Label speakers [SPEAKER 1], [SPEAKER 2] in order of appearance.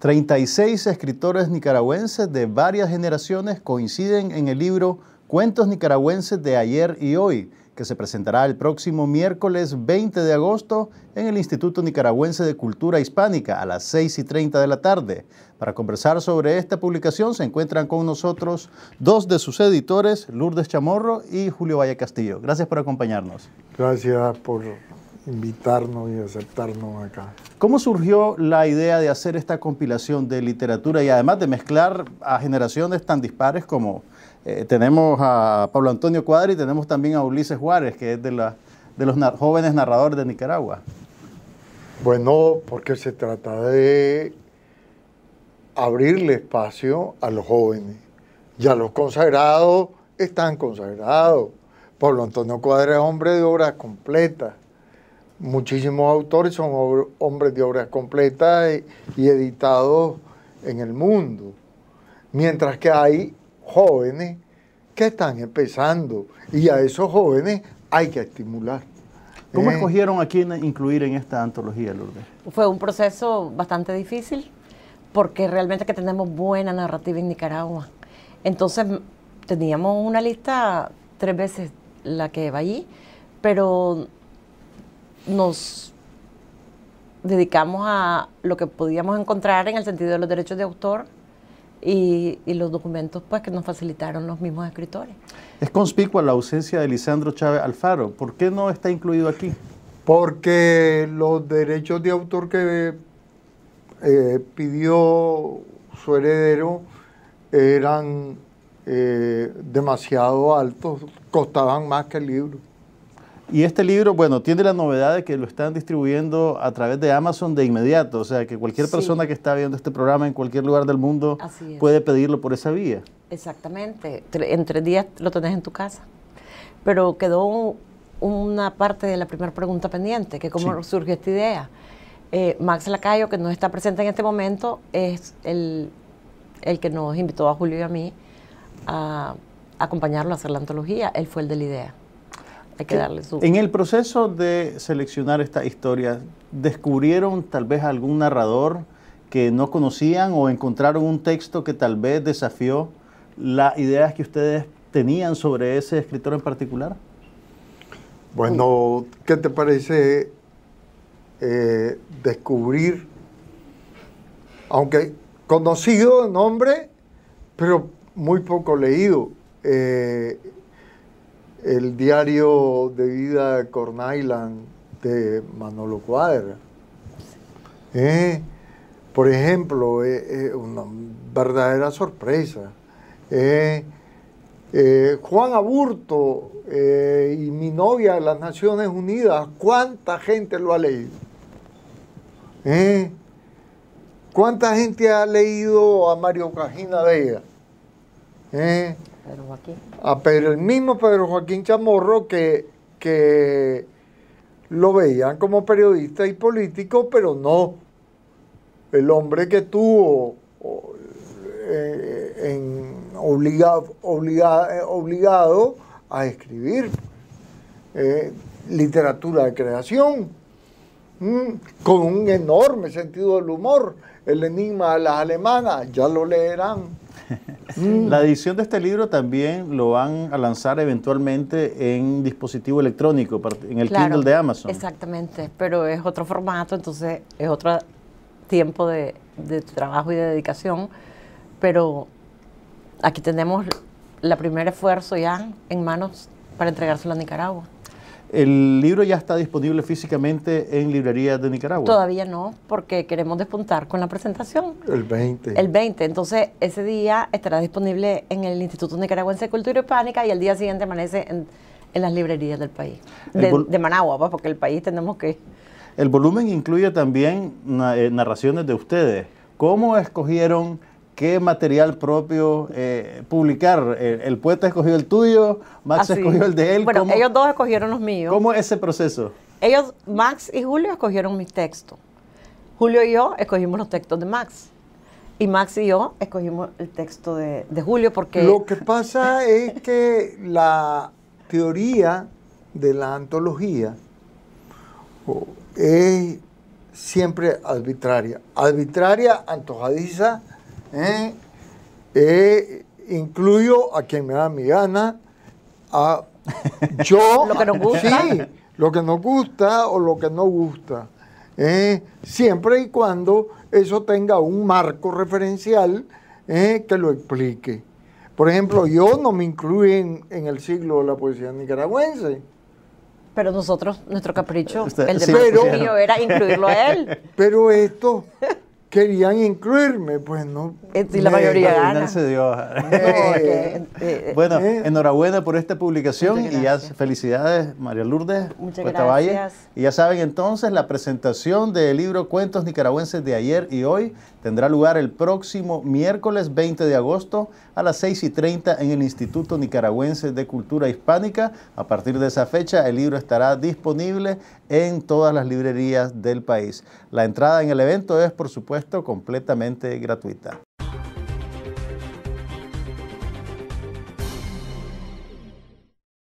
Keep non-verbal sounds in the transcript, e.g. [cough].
[SPEAKER 1] 36 escritores nicaragüenses de varias generaciones coinciden en el libro Cuentos nicaragüenses de ayer y hoy, que se presentará el próximo miércoles 20 de agosto en el Instituto Nicaragüense de Cultura Hispánica a las 6 y 30 de la tarde. Para conversar sobre esta publicación se encuentran con nosotros dos de sus editores, Lourdes Chamorro y Julio Valle Castillo. Gracias por acompañarnos.
[SPEAKER 2] Gracias
[SPEAKER 1] por invitarnos y aceptarnos acá. ¿Cómo surgió la idea de hacer esta compilación de literatura y además de mezclar a generaciones tan dispares como eh, tenemos a Pablo Antonio Cuadri y tenemos también a Ulises Juárez, que es de, los
[SPEAKER 2] jóvenes narradores de Nicaragua? Bueno, porque se trata de abrirle espacio a los jóvenes. Ya los consagrados están consagrados. Pablo Antonio Cuadra es hombre de obra completa muchísimos autores son hombres de obras completas y, editados en el mundo. Mientras que hay jóvenes que están empezando y a esos jóvenes hay que estimular. ¿Cómo eh. escogieron a quién incluir en esta antología, Lourdes?
[SPEAKER 3] Fue un proceso bastante difícil porque realmente que tenemos buena narrativa en Nicaragua. Entonces teníamos una lista tres veces la que va allí, pero nos dedicamos a lo que podíamos encontrar en el sentido de los derechos de autor y, los documentos pues, que nos facilitaron los mismos escritores.
[SPEAKER 1] Es conspicua la ausencia de Lisandro Chávez Alfaro. ¿Por qué no está
[SPEAKER 2] incluido aquí? Porque los derechos de autor que eh, pidió su heredero eran eh, demasiado altos, costaban más que el libro. Y este
[SPEAKER 1] libro, bueno, tiene la novedad de que lo están distribuyendo a través de Amazon de inmediato, o sea que cualquier persona que
[SPEAKER 3] está viendo este programa en cualquier lugar del mundo puede pedirlo por esa vía. Exactamente, en tres días lo tenés en tu casa. Pero quedó una parte de la primera pregunta pendiente, que cómo surge esta idea. Eh, Max Lacayo, que no está presente en este momento, es el, el que nos invitó a Julio y a mí a acompañarlo a hacer la antología. Él fue el de la idea. En el
[SPEAKER 1] proceso de seleccionar esta historia, ¿descubrieron tal vez algún narrador que no conocían o encontraron un texto que tal vez desafió las ideas que ustedes tenían sobre ese escritor en particular?
[SPEAKER 2] Bueno, ¿qué te parece eh, descubrir, aunque conocido nombre, pero muy poco leído? Eh, el diario de vida de Corn de Manolo Cuadra. Eh, por ejemplo, eh, eh, una verdadera sorpresa. Juan Aburto y mi novia de las Naciones Unidas, ¿cuánta gente lo ha leído? ¿Cuánta gente ha leído a Mario Cajina Vega? Ah, pero A el mismo Pedro Joaquín Chamorro que, lo veían como periodista y político, pero no. El hombre que tuvo eh, en obligado a escribir eh, literatura de creación, con un enorme sentido del humor. El enigma de las alemanas, ya lo leerán. [laughs] La edición de este
[SPEAKER 1] libro también lo van a lanzar eventualmente en dispositivo electrónico, en el Kindle de Amazon.
[SPEAKER 3] Exactamente, pero es otro formato, entonces es otro tiempo de, de trabajo y de dedicación. Pero aquí tenemos la primer esfuerzo ya en manos para entregárselo a Nicaragua.
[SPEAKER 1] El libro ya está disponible físicamente en librerías de Nicaragua. Todavía
[SPEAKER 3] no, porque queremos despuntar con la presentación. El
[SPEAKER 2] 20. El
[SPEAKER 3] 20. Entonces, ese día estará disponible en el Instituto Nicaragüense de Cultura Hispánica y el día siguiente amanece en, las librerías del país. De, Managua, pues, porque el país tenemos que...
[SPEAKER 1] El volumen incluye también eh, narraciones de ustedes. ¿Cómo escogieron qué material propio eh, publicar. Eh, el, poeta escogió el tuyo, Max escogió el de él. Bueno, ellos
[SPEAKER 3] dos escogieron los míos.
[SPEAKER 1] ¿Cómo es ese proceso?
[SPEAKER 3] Ellos, Max y Julio, escogieron mi texto. Julio y yo escogimos los textos de Max. Y Max y yo escogimos el texto de, Julio porque... Lo que
[SPEAKER 2] pasa es que la teoría de la antología es siempre arbitraria. Arbitraria, antojadiza, ¿eh? Eh, incluyo a quien me da mi gana, a yo, [laughs] lo que nos gusta. Sí, lo que nos gusta o lo que no gusta. ¿eh? siempre y cuando eso tenga un marco referencial que lo explique. Por ejemplo, yo no me incluyo en, el siglo de la poesía nicaragüense. Pero nosotros, nuestro capricho, este, el de era incluirlo a él. [laughs] Pero esto, querían incluirme, pues no. y eh, la mayoría gana. [laughs] Eh, eh,
[SPEAKER 1] bueno, enhorabuena por esta publicación y ya felicidades María Lourdes Muchas gracias. Y ya saben entonces, la presentación del libro Cuentos Nicaragüenses de ayer y hoy tendrá lugar el próximo miércoles 20 de agosto a las 6 y 30 en el Instituto Nicaragüense de Cultura Hispánica. A partir de esa fecha, el libro estará disponible en todas las librerías del país. La entrada en el evento es, por supuesto, completamente gratuita.